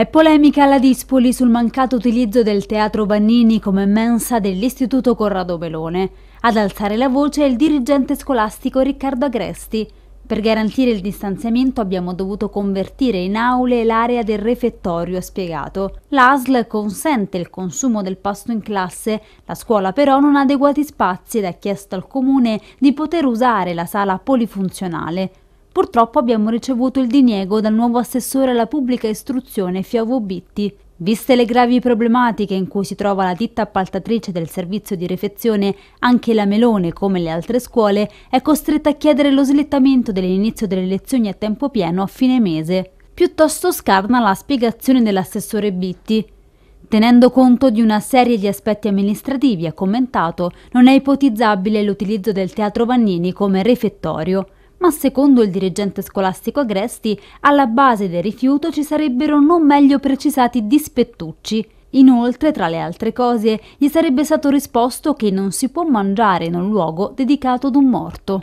È polemica la Dispoli sul mancato utilizzo del Teatro Bannini come mensa dell'Istituto Corrado Belone. Ad alzare la voce è il dirigente scolastico Riccardo Agresti. Per garantire il distanziamento abbiamo dovuto convertire in aule l'area del refettorio, ha spiegato. L'ASL consente il consumo del pasto in classe, la scuola però non ha adeguati spazi ed ha chiesto al comune di poter usare la sala polifunzionale. Purtroppo abbiamo ricevuto il diniego dal nuovo assessore alla pubblica istruzione Fiavo Bitti, Viste le gravi problematiche in cui si trova la ditta appaltatrice del servizio di refezione, anche la Melone, come le altre scuole, è costretta a chiedere lo slittamento dell'inizio delle lezioni a tempo pieno a fine mese. Piuttosto scarna la spiegazione dell'assessore Bitti. Tenendo conto di una serie di aspetti amministrativi, ha commentato, non è ipotizzabile l'utilizzo del Teatro Vannini come refettorio ma secondo il dirigente scolastico Agresti, alla base del rifiuto ci sarebbero non meglio precisati dispettucci. Inoltre, tra le altre cose, gli sarebbe stato risposto che non si può mangiare in un luogo dedicato ad un morto.